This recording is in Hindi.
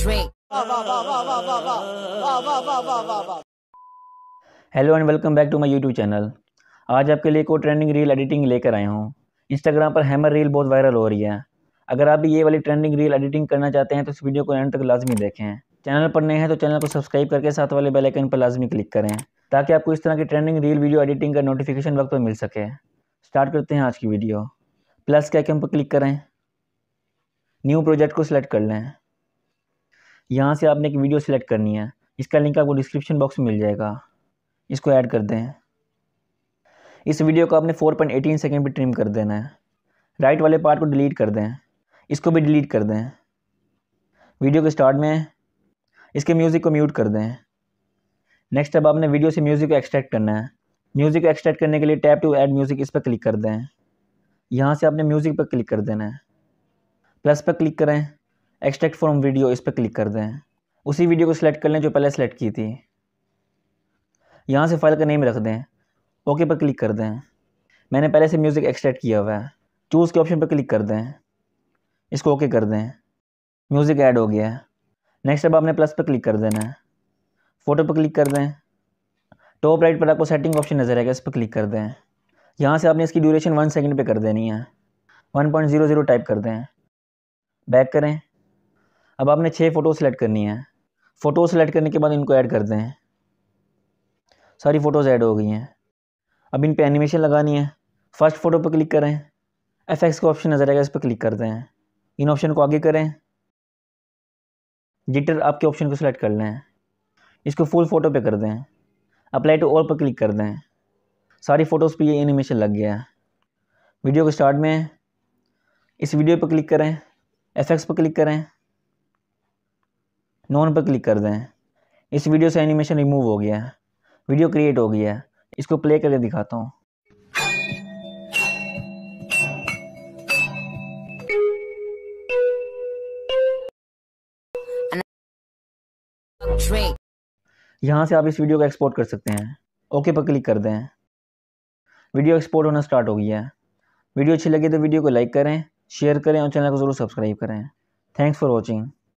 Drake. Hello and welcome back to my YouTube channel आज आपके लिए को ट्रेंडिंग रील एडिटिंग लेकर आया हूँ इंस्टाग्राम पर हैमर रील बहुत वायरल हो रही है अगर आप भी ये वाली ट्रेंडिंग रील एडिटिंग करना चाहते हैं तो इस वीडियो को एंड तक लाजमी देखें चैनल पर नए हैं तो चैनल को सब्सक्राइब करके साथ वाले बेल आइकन पर लाजमी क्लिक करें ताकि आपको इस तरह की ट्रेंडिंग रील वीडियो एडिटिंग का नोटिफिकेशन वक्त पर मिल सके स्टार्ट करते हैं आज की वीडियो प्लस के आइकन पर क्लिक करें न्यू प्रोजेक्ट को सिलेक्ट कर लें यहाँ से आपने एक वीडियो सेलेक्ट करनी है इसका लिंक आपको डिस्क्रिप्शन बॉक्स में मिल जाएगा इसको ऐड कर दें इस वीडियो को आपने 4.18 सेकेंड पर ट्रिम कर देना है राइट वाले पार्ट को डिलीट कर दें इसको भी डिलीट कर दें वीडियो के स्टार्ट में इसके म्यूज़िक को म्यूट कर दें नेक्स्ट अब आपने वीडियो से म्यूज़िक को एक्सट्रैक्ट करना है म्यूज़िक को एक्सट्रैक्ट करने के लिए टैप टू ऐड म्यूज़िक इस पर क्लिक कर दें यहाँ से आपने म्यूज़िक पर क्लिक कर देना है प्लस पर क्लिक करें एक्सट्रैक्ट फ्रॉम वीडियो इस पर क्लिक कर दें उसी वीडियो को सिलेक्ट कर लें जो पहले सेलेक्ट की थी यहाँ से फाइल का नेम रख दें ओके पर क्लिक कर दें मैंने पहले से म्यूज़िक एक्सट्रैक्ट किया हुआ है चूज़ के ऑप्शन पर क्लिक कर दें इसको ओके कर दें म्यूज़िक ऐड हो गया है नेक्स्ट अब आपने प्लस पर क्लिक कर देना है फ़ोटो पर क्लिक कर दें टॉप राइट पर आपको सेटिंग ऑप्शन नज़र आएगा इस पर क्लिक कर दें यहाँ से आपने इसकी ड्यूरेशन वन सेकंड पे कर देनी है one point zero zero type कर दें बैक करें अब आपने छः फ़ोटो सेलेक्ट करनी है फ़ोटो सेलेक्ट करने के बाद इनको ऐड कर दें सारी फ़ोटोज़ ऐड हो गई हैं अब इन पर एनिमेशन लगानी है फ़र्स्ट फ़ोटो पर क्लिक करें एफ एक्स का ऑप्शन नज़र आएगा इस पर क्लिक करते हैं इन ऑप्शन को आगे करें जिटर आपके ऑप्शन को सिलेक्ट कर लें इसको फुल फ़ोटो पे कर दें अप्लाई टू ऑल पर क्लिक कर दें सारी फ़ोटोज़ पे ये एनिमेशन लग गया है वीडियो को स्टार्ट में इस वीडियो पर क्लिक करें एफ एक्स पर क्लिक करें नॉन पर क्लिक कर दें इस वीडियो से एनिमेशन रिमूव हो गया है वीडियो क्रिएट हो गया है इसको प्ले करके दिखाता हूँ यहाँ से आप इस वीडियो को एक्सपोर्ट कर सकते हैं ओके पर क्लिक कर दें वीडियो एक्सपोर्ट होना स्टार्ट हो गया है वीडियो अच्छी लगी तो वीडियो को लाइक करें शेयर करें और चैनल को ज़रूर सब्सक्राइब करें थैंक्स फॉर वॉचिंग